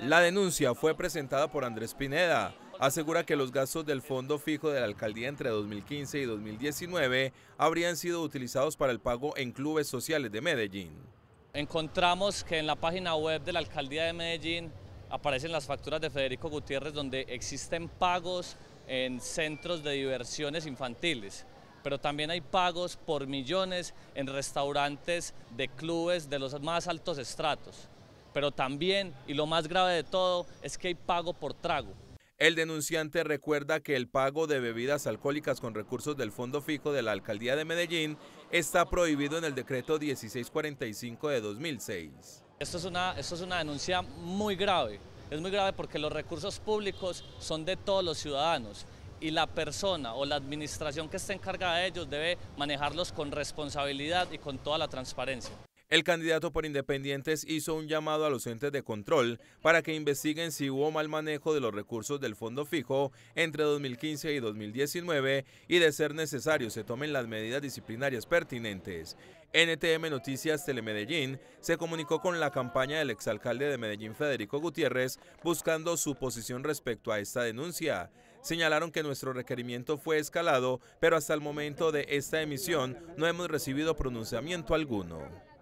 La denuncia fue presentada por Andrés Pineda. Asegura que los gastos del fondo fijo de la alcaldía entre 2015 y 2019 habrían sido utilizados para el pago en clubes sociales de Medellín. Encontramos que en la página web de la alcaldía de Medellín aparecen las facturas de Federico Gutiérrez donde existen pagos en centros de diversiones infantiles, pero también hay pagos por millones en restaurantes de clubes de los más altos estratos pero también, y lo más grave de todo, es que hay pago por trago. El denunciante recuerda que el pago de bebidas alcohólicas con recursos del Fondo Fijo de la Alcaldía de Medellín está prohibido en el decreto 1645 de 2006. Esto es una, esto es una denuncia muy grave, es muy grave porque los recursos públicos son de todos los ciudadanos y la persona o la administración que esté encargada de ellos debe manejarlos con responsabilidad y con toda la transparencia. El candidato por Independientes hizo un llamado a los entes de control para que investiguen si hubo mal manejo de los recursos del fondo fijo entre 2015 y 2019 y de ser necesario se tomen las medidas disciplinarias pertinentes. NTM Noticias Telemedellín se comunicó con la campaña del exalcalde de Medellín Federico Gutiérrez buscando su posición respecto a esta denuncia. Señalaron que nuestro requerimiento fue escalado, pero hasta el momento de esta emisión no hemos recibido pronunciamiento alguno.